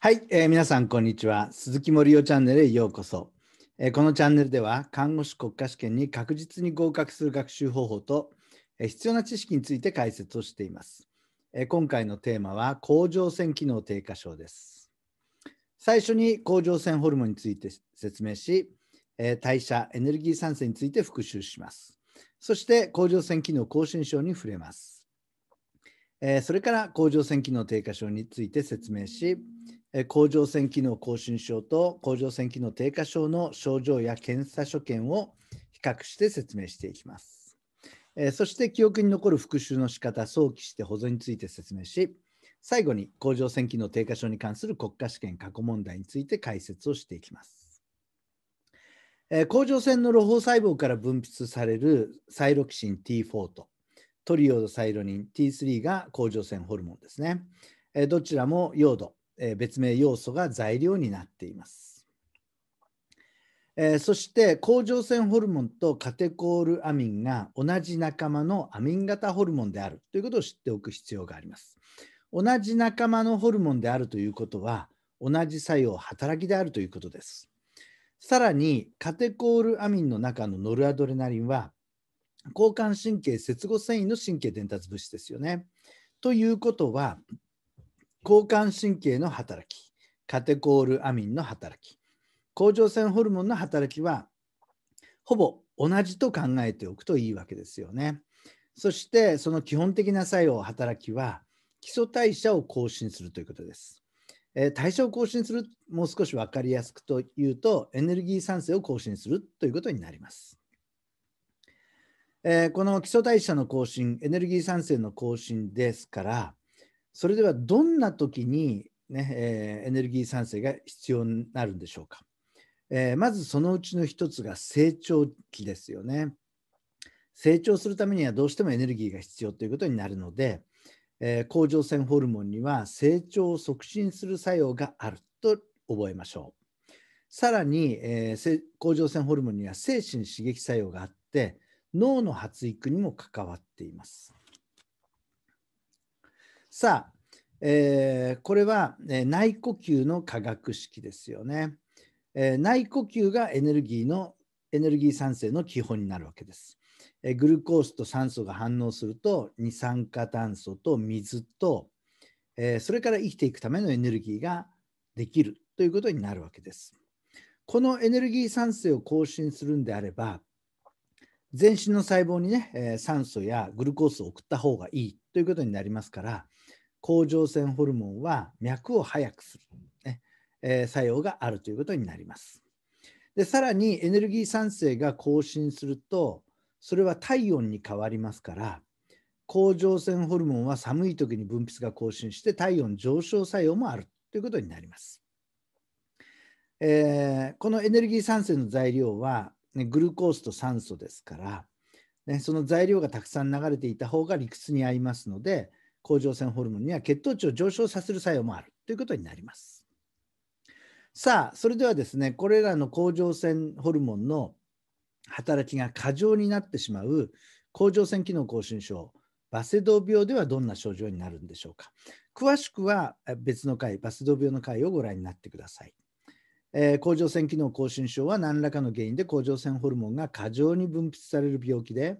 はい、えー、皆さんこんにちは。鈴木森生チャンネルへようこそ、えー、このチャンネルでは看護師国家試験に確実に合格する学習方法と、えー、必要な知識について解説をしています、えー。今回のテーマは甲状腺機能低下症です。最初に甲状腺ホルモンについて説明し、えー、代謝、エネルギー酸性について復習します。そして甲状腺機能亢進症に触れます。えー、それから甲状腺機能低下症について説明し、甲状腺機能亢進症と甲状腺機能低下症の症状や検査所見を比較して説明していきます。そして記憶に残る復習の仕方、早期して保存について説明し、最後に甲状腺機能低下症に関する国家試験過去問題について解説をしていきます。甲状腺の露胞細胞から分泌されるサイロキシン T4 とトリオドサイロニン T3 が甲状腺ホルモンですね。どちらも用土。別名要素が材料になっています。そして甲状腺ホルモンとカテコールアミンが同じ仲間のアミン型ホルモンであるということを知っておく必要があります。同じ仲間のホルモンであるということは同じ作用働きであるということです。さらにカテコールアミンの中のノルアドレナリンは交感神経接合繊維の神経伝達物質ですよね。ということは交感神経の働き、カテコールアミンの働き、甲状腺ホルモンの働きは、ほぼ同じと考えておくといいわけですよね。そして、その基本的な作用、働きは、基礎代謝を更新するということです。え代謝を更新する、もう少し分かりやすくというと、エネルギー産生を更新するということになります。えこの基礎代謝の更新、エネルギー産生の更新ですから、それではどんな時にね、えー、エネルギー産生が必要になるんでしょうか。えー、まずそのうちの一つが成長期ですよね。成長するためにはどうしてもエネルギーが必要ということになるので、えー、甲状腺ホルモンには成長を促進する作用があると覚えましょう。さらに、えー、甲状腺ホルモンには精神刺激作用があって脳の発育にも関わっています。さあえー、これは、え内呼吸の化学式ですよね、えー、内呼吸がエネルギーのエネルギー産生の基本になるわけです、えー、グルコースと酸素が反応すると二酸化炭素と水と、えそれから生きていくためのエネルギーができるということになるわけですこのエネルギー産生を更新するんであれば全身の細胞にね酸素やグルコースを送った方がいいということになりますから甲状腺ホルモンは脈を速くする、ねえー、作用があるということになります。でさらにエネルギー酸性が更新するとそれは体温に変わりますから甲状腺ホルモンは寒い時に分泌が更新して体温上昇作用もあるということになります。えー、このエネルギー酸性の材料は、ね、グルコースと酸素ですから、ね、その材料がたくさん流れていた方が理屈に合いますので甲状腺ホルモンには血糖値を上昇させる作用もあるということになります。さあ、それではですね、これらの甲状腺ホルモンの働きが過剰になってしまう甲状腺機能亢進症、バセドウ病ではどんな症状になるんでしょうか。詳しくは別の回、バセドウ病の回をご覧になってください。えー、甲状腺機能亢進症は何らかの原因で甲状腺ホルモンが過剰に分泌される病気で、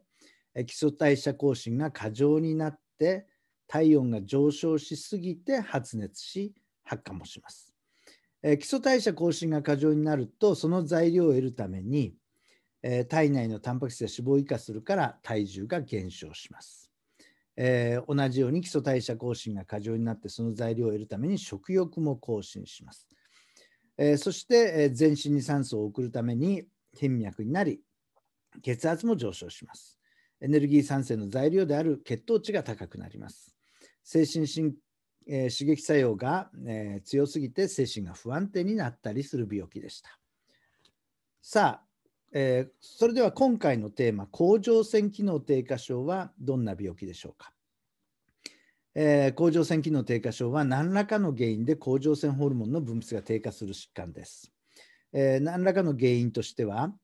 基礎代謝更新が過剰になって、体温が上昇しすぎて発熱し発火もします。えー、基礎代謝更新が過剰になるとその材料を得るために、えー、体内のタンパク質や脂肪を以下するから体重が減少します。えー、同じように基礎代謝更新が過剰になってその材料を得るために食欲も更新します。えそして、え全身に酸素を送るために頻脈になり血圧も上昇します。エネルギー酸性の材料である血糖値が高くなります。精神神、えー、刺激作用が、えー、強すぎて精神が不安定になったりする病気でした。さあ、えー、それでは今回のテーマ甲状腺機能低下症はどんな病気でしょうか、えー、甲状腺機能低下症は何らかの原因で甲状腺ホルモンの分泌が低下する疾患です、えー、何らかの原因としては、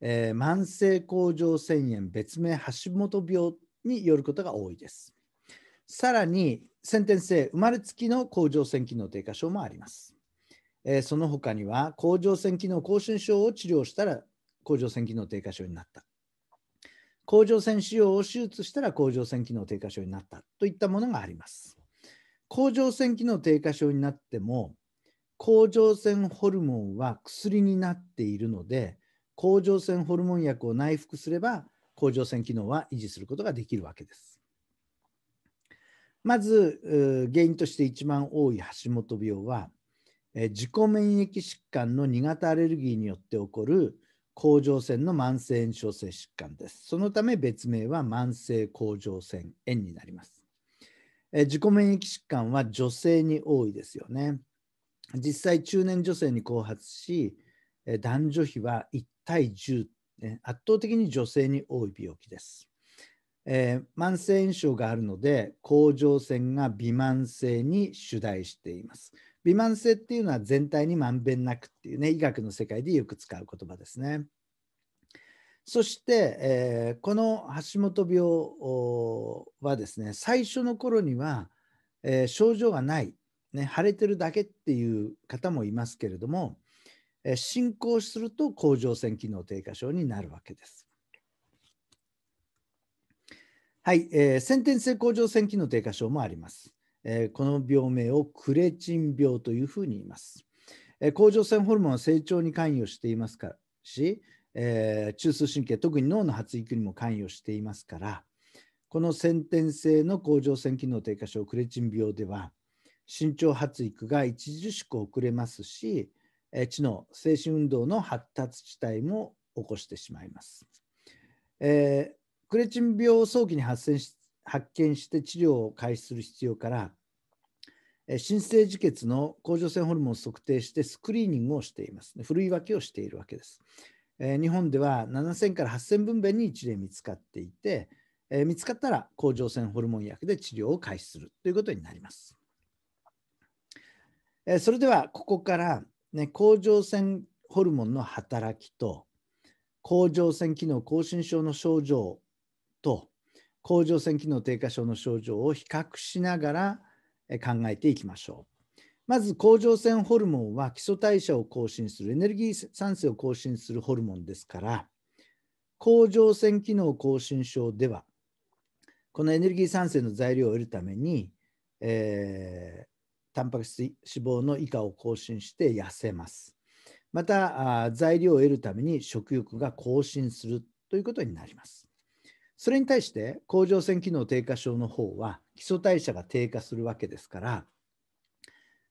え慢性甲状腺炎別名橋本病によることが多いですさらに、先天性生まれつきの甲状腺機能低下症もあります。えー、その他には、甲状腺機能亢進症を治療したら甲状腺機能低下症になった。甲状腺腫瘍を手術したら甲状腺機能低下症になったといったものがあります。甲状腺機能低下症になっても甲状腺ホルモンは薬になっているので甲状腺ホルモン薬を内服すれば甲状腺機能は維持することができるわけです。まず原因として一番多い橋本病は自己免疫疾患の2型アレルギーによって起こる甲状腺の慢性炎症性疾患です。そのため別名は慢性甲状腺炎になります。自己免疫疾患は女性に多いですよね。実際中年女性に後発し男女比は1対10圧倒的に女性に多い病気です。えー、慢性炎症があるので甲状腺が微慢性に主題しています。微慢性っていうのは全体にまんべんなくっていうね医学の世界でよく使う言葉ですね。そして、えー、この橋本病はですね最初の頃には、えー、症状がない、ね、腫れてるだけっていう方もいますけれども、え進行すると甲状腺機能低下症になるわけです。はい、えー、先天性甲状腺機能低下症もあります、えー、この病名をクレチン病というふうに言います、えー、甲状腺ホルモンは成長に関与していますからし、えー、中枢神経特に脳の発育にも関与していますからこの先天性の甲状腺機能低下症クレチン病では身長発育が著しく遅れますし、えー、知能精神運動の発達地帯も起こしてしまいます、えークレチン病を早期に発見し発見して治療を開始する必要から新生児血の甲状腺ホルモンを測定してスクリーニングをしています。ふるい分けをしているわけです。え日本では7000から8000分娩に1例見つかっていて、え見つかったら甲状腺ホルモン薬で治療を開始するということになります。えそれではここから、ね、甲状腺ホルモンの働きと甲状腺機能亢進症の症状と甲状腺機能低下症の症状を比較しながら考えていきましょう。まず甲状腺ホルモンは基礎代謝を更新するエネルギー酸性を更新するホルモンですから甲状腺機能亢進症ではこのエネルギー酸性の材料を得るために、えー、タンパク質脂肪の以下を更新して痩せます。また材料を得るために食欲が更新するということになります。それに対して甲状腺機能低下症の方は基礎代謝が低下するわけですから、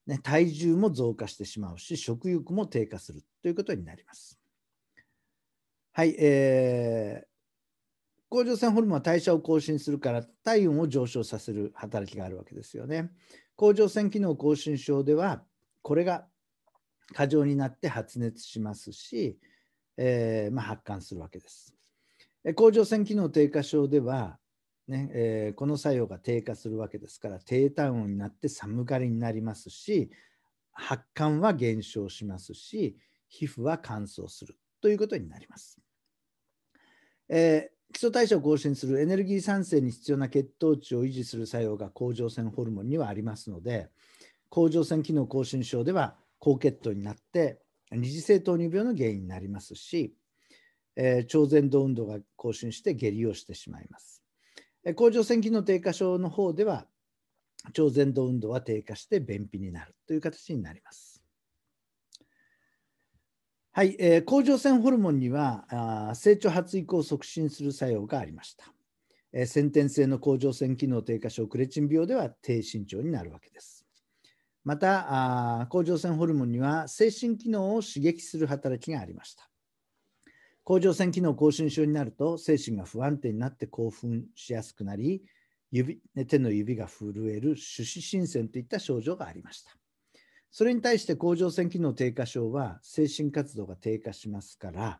ね、体重も増加してしまうし食欲も低下するということになります。はい、えー、甲状腺ホルモンは代謝を更新するから体温を上昇させる働きがあるわけですよね。甲状腺機能亢進症ではこれが過剰になって発熱しますし、えー、まあ、発汗するわけです。甲状腺機能低下症では、ねえー、この作用が低下するわけですから低体温になって寒がりになりますし発汗は減少しますし皮膚は乾燥するということになります。えー、基礎代謝を更新するエネルギー産生に必要な血糖値を維持する作用が甲状腺ホルモンにはありますので甲状腺機能亢進症では高血糖になって二次性糖尿病の原因になりますしえー、超前動運動が更新して下痢をしてしまいます。え甲状腺機能低下症の方では超前動運動は低下して便秘になるという形になります。はい、えー、甲状腺ホルモンにはあ成長発育を促進する作用がありました。えー、先天性の甲状腺機能低下症クレチン病では低身長になるわけです。またあ甲状腺ホルモンには精神機能を刺激する働きがありました。甲状腺機能亢進症になると精神が不安定になって興奮しやすくなり指手の指が震える手指心線といった症状がありましたそれに対して甲状腺機能低下症は精神活動が低下しますから、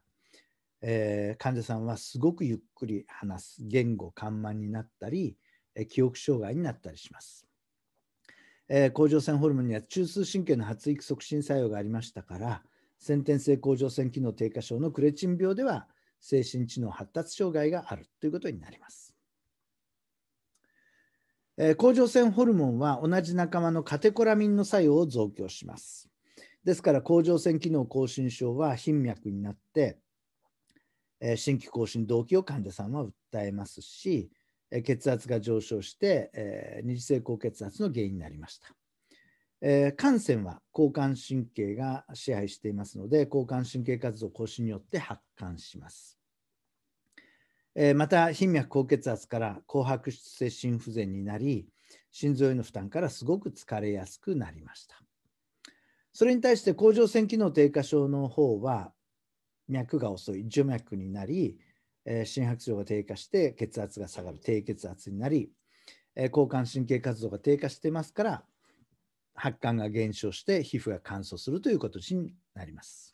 えー、患者さんはすごくゆっくり話す言語緩慢になったり記憶障害になったりします、えー、甲状腺ホルモンには中枢神経の発育促進作用がありましたから先天性甲状腺機能低下症のクレチン病では精神知能発達障害があるということになります。え甲状腺ホルモンは同じ仲間のカテコラミンの作用を増強します。ですから甲状腺機能亢進症は頻脈になってえ新規亢進動悸を患者さんは訴えますし血圧が上昇してえ二次性高血圧の原因になりました。えー、汗腺は交感神経が支配していますので交感神経活動腰によって発汗します、えー、また頻脈高血圧から紅白性心不全になり心臓への負担からすごく疲れやすくなりましたそれに対して甲状腺機能低下症の方は脈が遅い徐脈になり、え心拍数が低下して血圧が下がる低血圧になり、え交感神経活動が低下してますから発汗が減少して皮膚が乾燥するという形になります。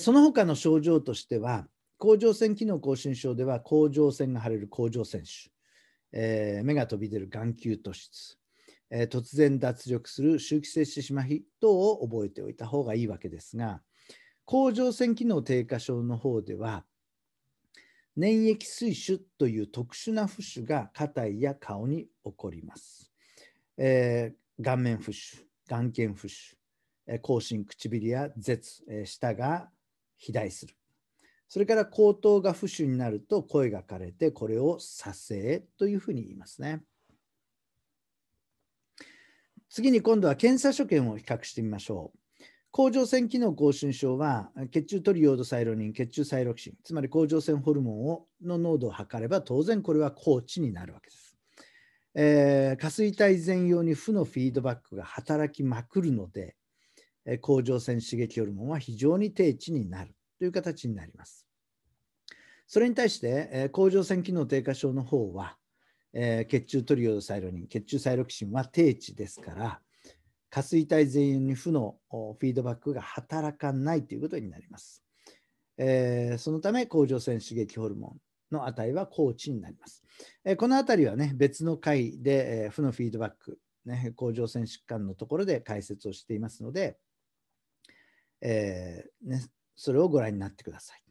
その他の症状としては、甲状腺機能亢進症では甲状腺が腫れる甲状腺腫、えー、目が飛び出る眼球突出、えー、突然脱力する周期性四肢麻痺等を覚えておいた方がいいわけですが甲状腺機能低下症の方では粘液水腫という特殊な浮腫が肩や顔に起こります。えー、顔面浮腫、眼瞼浮腫、え口唇、唇や舌、えー、舌が肥大する。それから口頭が浮腫になると声が枯れてこれを左性というふうに言いますね。次に今度は検査所見を比較してみましょう。甲状腺機能亢進症は血中トリヨードサイロニン、血中サイロキシン、つまり甲状腺ホルモンをの濃度を測れば当然これは高知になるわけです。えー、下垂体全容に負のフィードバックが働きまくるので、え甲状腺刺激ホルモンは非常に低値になるという形になります。それに対して、え甲状腺機能低下症の方は、え血中トリオドサイロニン、血中サイロキシンは低値ですから、下垂体全容に負のフィードバックが働かないということになります。えー、そのため甲状腺刺激ホルモンの値は高値になります。えこの辺りはね、別の回で、え負のフィードバック、ね、甲状腺疾患のところで解説をしていますので、えー、ね、それをご覧になってください。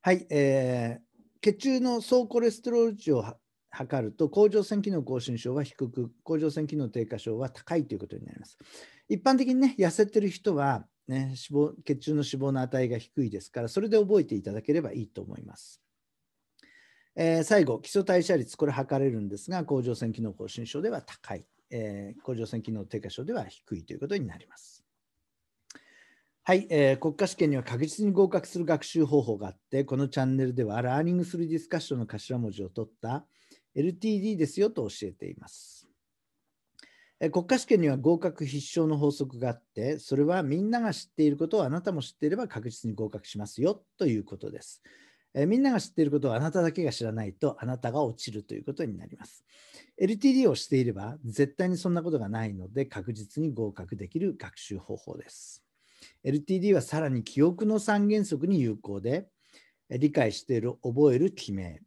はい、えー、血中の総コレステロール値を測ると甲状腺機能亢進症は低く甲状腺機能低下症は高いということになります。一般的にね痩せてる人は、ね、脂肪血中の脂肪の値が低いですからそれで覚えていただければいいと思います。えー、最後、基礎代謝率、これ測れるんですが、甲状腺機能亢進症では高い、えー、甲状腺機能低下症では低いということになります。はい、えー、国家試験には確実に合格する学習方法があって、このチャンネルでは、ラーニングするディスカッションの頭文字を取った LTD ですよと教えています。国家試験には合格必勝の法則があって、それはみんなが知っていることをあなたも知っていれば確実に合格しますよということです。えみんなが知っていることをあなただけが知らないとあなたが落ちるということになります。LTD をしていれば絶対にそんなことがないので確実に合格できる学習方法です。LTD はさらに記憶の三原則に有効で理解している覚える記名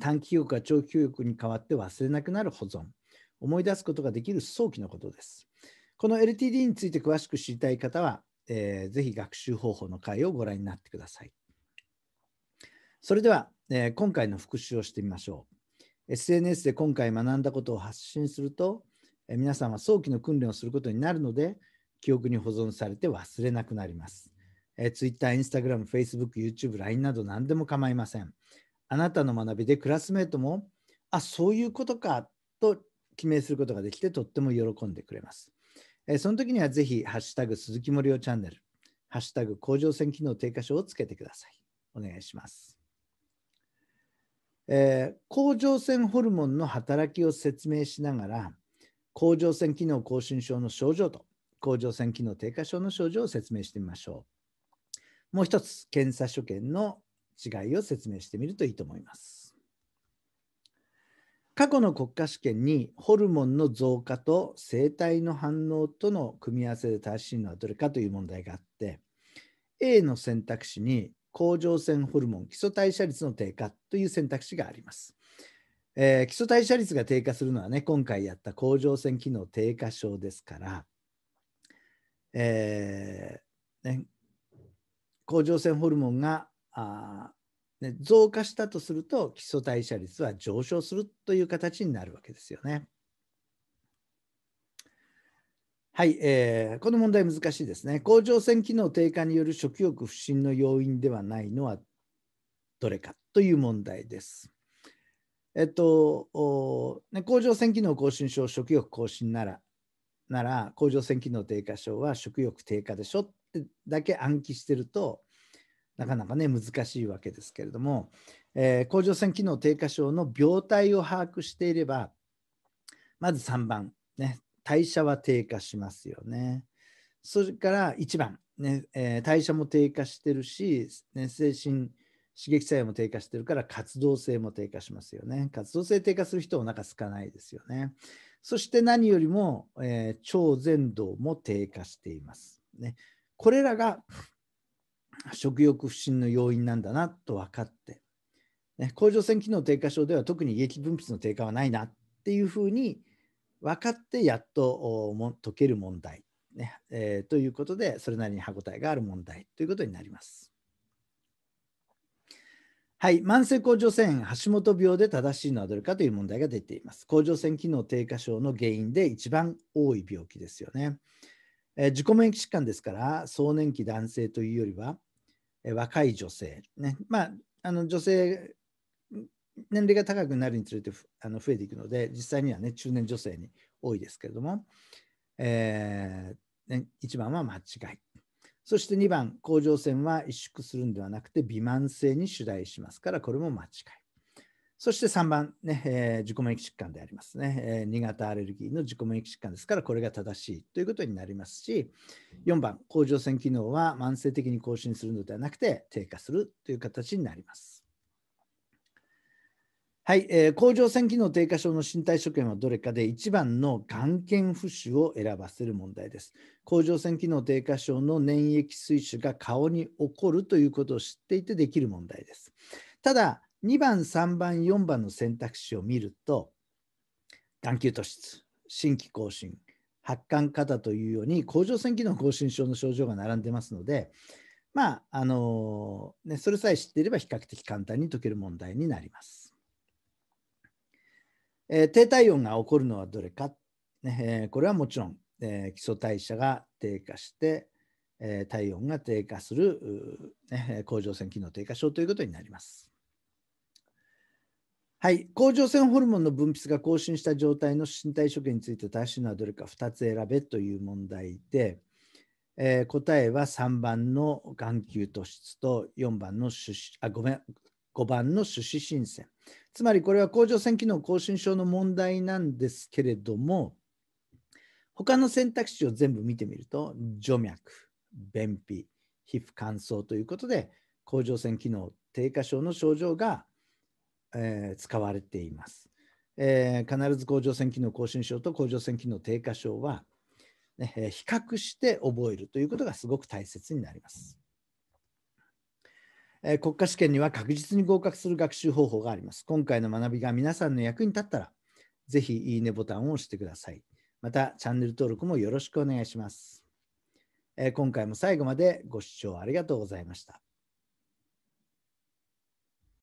短期記憶が長期記憶に変わって忘れなくなる保存思い出すことができる早期のことです。この LTD について詳しく知りたい方は、えー、ぜひ学習方法の回をご覧になってください。それでは、えー、今回の復習をしてみましょう。SNS で今回学んだことを発信すると、えー、皆さんは早期の訓練をすることになるので、記憶に保存されて忘れなくなります。えー、Twitter、Instagram、Facebook、YouTube、LINE など何でも構いません。あなたの学びでクラスメートも、あ、そういうことかと記名することができてとっても喜んでくれます。えー、その時にはぜひ、ハッシュタグ鈴木森夫チャンネル、ハッシュタグ甲状腺機能低下症をつけてください。お願いします。えー、甲状腺ホルモンの働きを説明しながら甲状腺機能亢進症の症状と甲状腺機能低下症の症状を説明してみましょうもう一つ検査所見の違いを説明してみるといいと思います過去の国家試験にホルモンの増加と生体の反応との組み合わせで正しいのはどれかという問題があって A の選択肢に甲状腺ホルモン基礎代謝率の低下という選択肢があります。えー、基礎代謝率が低下するのはね今回やった甲状腺機能低下症ですから、えー、ね、甲状腺ホルモンがあ、ね、増加したとすると基礎代謝率は上昇するという形になるわけですよね。はい、えー、この問題難しいですね。甲状腺機能低下による食欲不振の要因ではないのはどれかという問題です。えっと、ね、甲状腺機能亢進症、食欲亢進なら、なら甲状腺機能低下症は食欲低下でしょってだけ暗記してると、なかなかね、難しいわけですけれども、えー、甲状腺機能低下症の病態を把握していれば、まず3番、ね、代謝は低下しますよね。それから1番、ねえー、代謝も低下してるし、ね、精神刺激作用も低下してるから活動性も低下しますよね。活動性低下する人はお腹空かないですよね。そして何よりも、えー、腸前動も低下しています。ね、これらが食欲不振の要因なんだなと分かって、ね、甲状腺機能低下症では特に胃液分泌の低下はないなっていうふうに分かってやっと解ける問題、ねえー、ということでそれなりに歯応えがある問題ということになります。はい、慢性甲状腺橋本病で正しいのはどれかという問題が出ています。甲状腺機能低下症の原因で一番多い病気ですよね。えー、自己免疫疾患ですから壮年期男性というよりは、えー、若い女性、ねまあ、あの女性年齢が高くなるにつれてあの増えていくので、実際にはね、中年女性に多いですけれども、えー、1番は間違い。そして2番、甲状腺は萎縮するんではなくて、微慢性に主題しますから、これも間違い。そして3番ね、ねえー、自己免疫疾患でありますね、えー、2型アレルギーの自己免疫疾患ですから、これが正しいということになりますし、4番、甲状腺機能は慢性的に更新するのではなくて、低下するという形になります。はい、えー、甲状腺機能低下症の身体所見はどれかで1番の眼瞼浮腫を選ばせる問題です。甲状腺機能低下症の粘液水腫が顔に起こるということを知っていてできる問題です。ただ、2番、3番、4番の選択肢を見ると、眼球突出、新規更新、発汗過多というように甲状腺機能亢進症の症状が並んでますので、まああのね、それさえ知っていれば比較的簡単に解ける問題になります。えー、低体温が起こるのはどれか、ねえー、これはもちろん、えー、基礎代謝が低下して、え体温が低下する、ね、甲状腺機能低下症ということになります。はい、甲状腺ホルモンの分泌が更新した状態の身体所見について正しいのはどれか2つ選べという問題で、えー、答えは3番の眼球突出と4番の出あごめん5番の種子申請。つまりこれは甲状腺機能亢進症の問題なんですけれども、他の選択肢を全部見てみると、除脈、便秘、皮膚乾燥ということで、甲状腺機能低下症の症状が、えー、使われています。えー、必ず甲状腺機能亢進症と甲状腺機能低下症は、ね、比較して覚えるということがすごく大切になります。え国家試験には確実に合格する学習方法があります。今回の学びが皆さんの役に立ったら、ぜひいいねボタンを押してください。また、チャンネル登録もよろしくお願いします。え今回も最後までご視聴ありがとうございました。